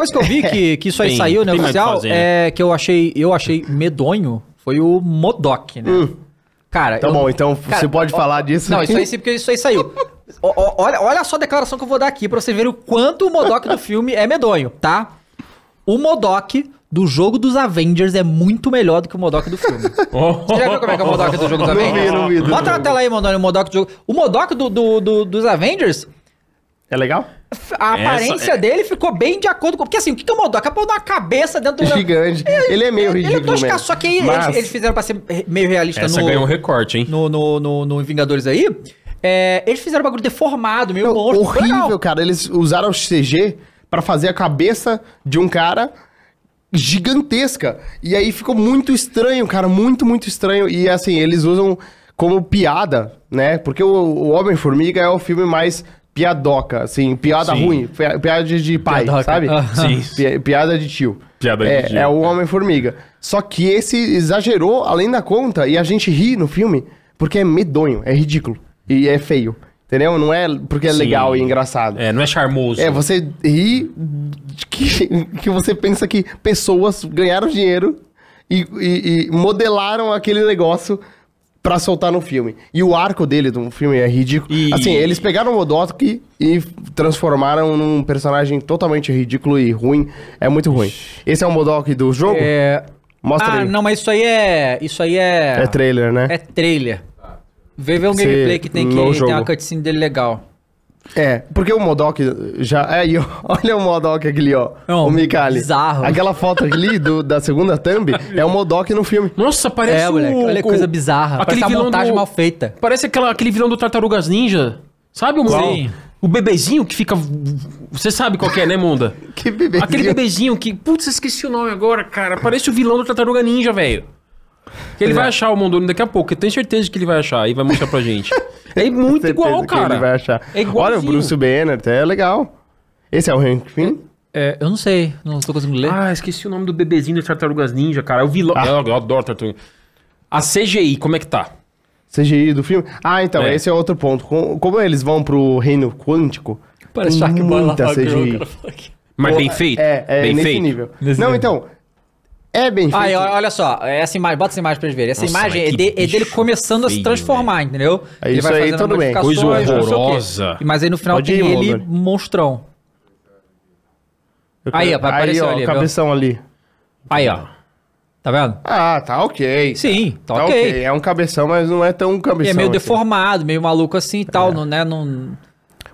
Coisa que eu vi que, que isso aí saiu, né, oficial, né? é que eu achei, eu achei medonho, foi o Modok, né? Hum. Cara, Tá eu- bom, então você pode ó, falar disso. Não, isso aí sim, porque isso aí saiu. O- o- olha, olha só a declaração que eu vou dar aqui pra vocês verem o quanto o Modok do filme é medonho, tá? O Modok do jogo dos Avengers é muito melhor do que o Modok do filme. Você já viu como é que é o Modok do jogo dos Não vi, não vi, não Bota na vi. tela aí, Mandoni, o Modok do jogo. O Modok do- do- dos Avengers é legal? A aparência Essa, é- dele ficou bem de acordo com. Porque assim, o que, que mudou? o Modok? Acabou de uma cabeça dentro é do. Gigante. Ele, é- ele é meio ele, ridículo. Ele é tosca, só que aí Mas... eles, eles, fizeram pra ser meio realista Essa no. ganhou um recorte, hein? No, no, no, no Vingadores aí. É, eles fizeram um bagulho deformado, meio Não, Horrível, cara. Eles usaram o CG para fazer a cabeça de um cara gigantesca. E aí ficou muito estranho, cara. Muito, muito estranho. E assim, eles usam como piada, né? Porque o, o Homem-Formiga é o filme mais piadoca, assim, piada Sim. ruim, piada de pai, piadoca. sabe? Sim. piada de tio. Piada é, de tio. É o Homem-Formiga. Só que esse exagerou além da conta e a gente ri no filme porque é medonho, é ridículo e é feio. Entendeu? Não é porque é Sim. legal e engraçado. É, não é charmoso. É, você ri que, que você pensa que pessoas ganharam dinheiro e, e, e modelaram aquele negócio para soltar no filme. E o arco dele do filme é ridículo. E... Assim, eles pegaram o Modok e transformaram num personagem totalmente ridículo e ruim. É muito ruim. Esse é o Modok do jogo? É... Mostra ah, aí. não, mas isso aí é... Isso aí é... É trailer, né? É trailer. Vê, vê um gameplay que tem que... Tem uma cutscene dele legal. É, porque o Modok já. É, Aí, olha o Modok aquele, ó. É o Mikali. Bizarro. Aquela foto ali do, da segunda thumb é o Modok no filme. Nossa, parece. É, o, moleque, olha o, coisa bizarra. Aquele parece montagem do, mal feita. Parece aquela, aquele vilão do Tartarugas Ninja. Sabe o Sim. O bebezinho que fica. Você sabe qual é, né, Munda? que bebezinho? Aquele bebezinho que. Putz, esqueci o nome agora, cara. Parece o vilão do Tartaruga Ninja, velho. Ele é. vai achar o Mondoni daqui a pouco. Eu tenho certeza que ele vai achar e vai mostrar pra gente. É muito igual, cara. ele vai achar. É Olha, o Bruce Banner, até é legal. Esse é o Hank Pym? É, eu não sei, não tô conseguindo ler. Ah, esqueci o nome do bebezinho das Tartarugas Ninja, cara. Eu é vi logo. Ah. Eu, eu adoro Tartaruga. A CGI, como é que tá? CGI do filme? Ah, então, é. esse é outro ponto. Como, eles vão pro reino quântico, Parece tem muita CGI. Mas bem feito? É, é bem nesse feito. nível. Nesse não, nível. então, é bem feito. Aí, olha só, é essa imagem, bota essa imagem pra eles verem. Essa Nossa, imagem é, de, é, dele começando feio, a se transformar, entendeu? É vai fazendo aí, tudo bem. Coisa horrorosa. Mas aí no final Pode tem ir, ele mano. monstrão. aí, ó, apareceu aí, ó, ali. cabeção viu? ali. Aí, ó. Tá vendo? Ah, tá ok. Sim, tá, tá okay. ok. É um cabeção, mas não é tão um cabeção. E é meio assim. deformado, meio maluco assim e é. tal, é. não, né? Não...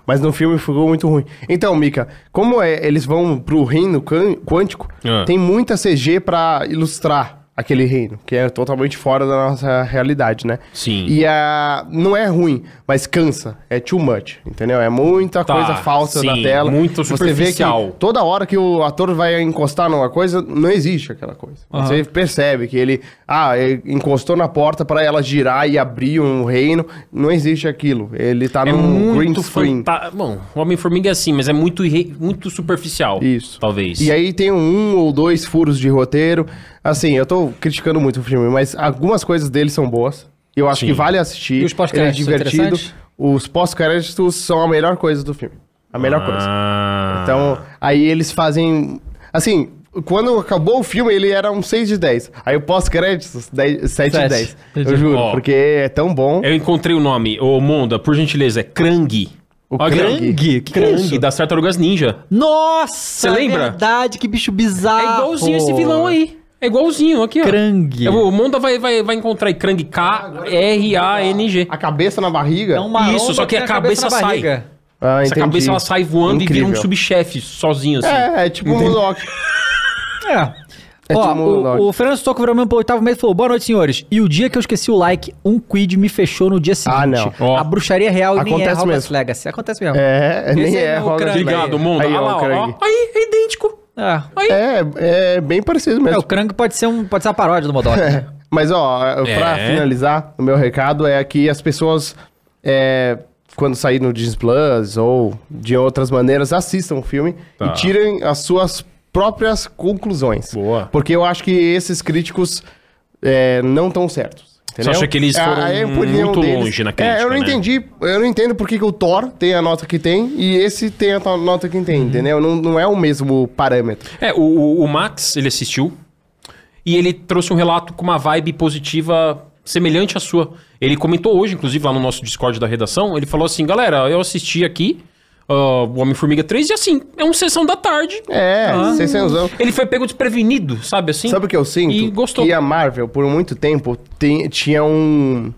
Mas no filme ficou muito ruim. Então, Mika, como é, eles vão pro reino quântico, ah. tem muita CG pra ilustrar aquele reino, que é totalmente fora da nossa realidade, né? Sim. E a não é ruim, mas cansa, é too much, entendeu? É muita tá, coisa falsa sim, na tela. Muito superficial. Você vê que toda hora que o ator vai encostar numa coisa, não existe aquela coisa. Uhum. Você percebe que ele, ah, ele encostou na porta para ela girar e abrir um reino, não existe aquilo. Ele tá é num green screen. Fanta... Bom, o Homem-Formiga é assim, mas é muito irre... muito superficial. Isso. Talvez. E aí tem um ou dois furos de roteiro Assim, eu tô criticando muito o filme, mas algumas coisas dele são boas. Eu acho Sim. que vale assistir. E os ele é divertido. Os pós-créditos são a melhor coisa do filme. A melhor ah. coisa. Então, aí eles fazem. Assim, quando acabou o filme, ele era um 6 de 10. Aí o pós-créditos, 7, de 10. Eu juro, oh. porque é tão bom. Eu encontrei o nome, ô Monda, por gentileza, é Krang. O Krang. Krang, que Krang que é Tartarugas Ninja. Nossa! Você lembra? É verdade, que bicho bizarro. É igualzinho esse vilão aí. É igualzinho aqui, ó. Krang. O Monda vai, vai, vai encontrar aí Krang K, ah, R, A, N, G. A cabeça na barriga? É uma Isso, só que a cabeça cabeça, sai. Ah, Essa cabeça ela sai voando e vira um subchefe sozinho, assim. É, é tipo um Loki. É. É Ó, tipo o, o Fernando Stocco virou mesmo pro oitavo mês e falou: Boa noite, senhores. E o dia que eu esqueci o like, um quid me fechou no dia ah, seguinte. Ah, não. A bruxaria real nem é Acontece mesmo. Legacy. Acontece mesmo. É, nem é é Obrigado, Monda. Aí, lá, o ó, ó. Aí, é idêntico. É. Aí... é, é bem parecido mesmo. É, o crânio pode ser, um, pode ser uma paródia do Modok. né? Mas, ó, pra é. finalizar, o meu recado é que as pessoas, é, quando sair no Disney Plus ou de outras maneiras, assistam o filme tá. e tirem as suas próprias conclusões. Boa. Porque eu acho que esses críticos é, não estão certos. Entendeu? Você acha que eles é, foram é, muito deles, longe na crítica, É, eu não né? entendi. Eu não entendo por que o Thor tem a nota que tem e esse tem a nota que tem, uhum. entendeu? Não, não é o mesmo parâmetro. É, o, o Max, ele assistiu e ele trouxe um relato com uma vibe positiva semelhante à sua. Ele comentou hoje, inclusive, lá no nosso Discord da redação, ele falou assim, galera, eu assisti aqui... Uh, o Homem-Formiga 3 e assim, é um sessão da tarde. É, ah, sessãozão. Ele foi pego desprevenido, sabe assim? Sabe o que eu sinto? E gostou. a Marvel, por muito tempo, tem, tinha um...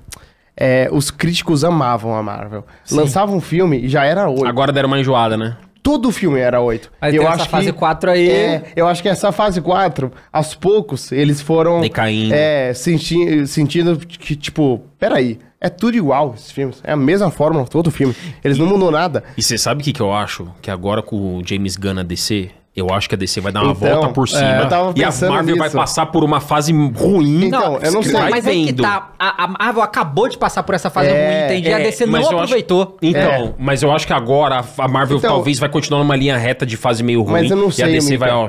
É, os críticos amavam a Marvel. Sim. Lançava um filme e já era oito. Agora deram uma enjoada, né? todo o filme era 8. Mas eu acho essa fase que, 4 aí. É, eu acho que essa fase 4, aos poucos, eles foram. Decaindo. É, senti sentindo que, tipo, peraí. É tudo igual esses filmes. É a mesma fórmula, todo filme. Eles e, não mudou nada. E você sabe o que, que eu acho? Que agora com o James Gunn a descer eu acho que a DC vai dar uma então, volta por é. cima. É, e a Marvel nisso. vai passar por uma fase ruim. Então, não, eu não sei. Mas é que tá. A, Marvel acabou de passar por essa fase é, ruim, entendi. É, a DC não aproveitou. Acho, então, é. mas eu acho que agora a Marvel então, talvez vai continuar numa linha reta de fase meio ruim. Mas eu não sei. E a DC vai, ó,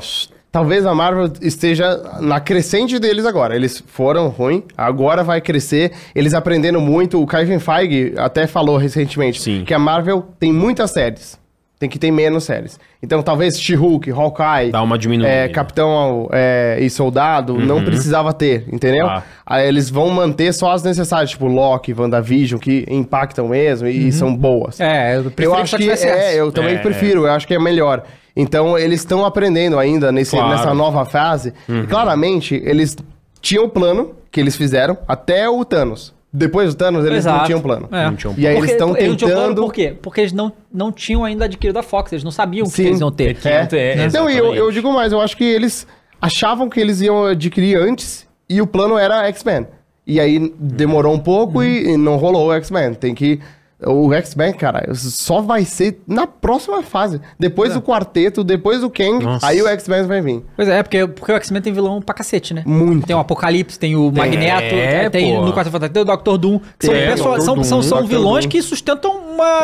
Talvez a Marvel esteja na crescente deles agora. Eles foram ruim, agora vai crescer. Eles aprendendo muito. O Kevin Feige até falou recentemente Sim. que a Marvel tem muitas séries. Tem que ter menos séries. Então, talvez She-Hulk, Hawkeye, Dá uma diminuída. é, Capitão é, e Soldado não uhum. precisava ter, entendeu? Ah. Aí eles vão manter só as necessárias, tipo Loki, WandaVision, que impactam mesmo e uhum. são boas. É, eu prefiro Eu acho que é, eu também É. prefiro, eu acho que é melhor. Então, eles estão aprendendo ainda nesse, Claro. nessa nova fase. E, uhum. claramente, eles tinham o plano que eles fizeram até o Thanos. Depois do Thanos, eles Exato. não tinham plano. É. Não tinham plano. E aí eles estão tentando... Eles não tinham plano por quê? Porque eles não, não tinham ainda adquirido a Fox, eles não sabiam que eles iam ter. É. é. Então, e eu, eu digo mais, eu acho que eles achavam que eles iam adquirir antes e o plano era X-Men. E aí demorou um pouco hum. e, e não rolou o X-Men. Tem que o X-Men, cara, só vai ser na próxima fase. Depois é. do quarteto, depois do Kang, Nossa. aí o X-Men vai vir. Pois é, é porque, porque o X-Men tem vilão pra cacete, né? Muito. Tem o Apocalipse, tem o Magneto, é, é tem pô. no Quarteto Fantástico, tem o Doctor Doom. são, é, pessoas, são, Doom, são, são vilões Doom. que sustentam uma,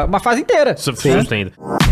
é. uma fase inteira. Sustenta. Né?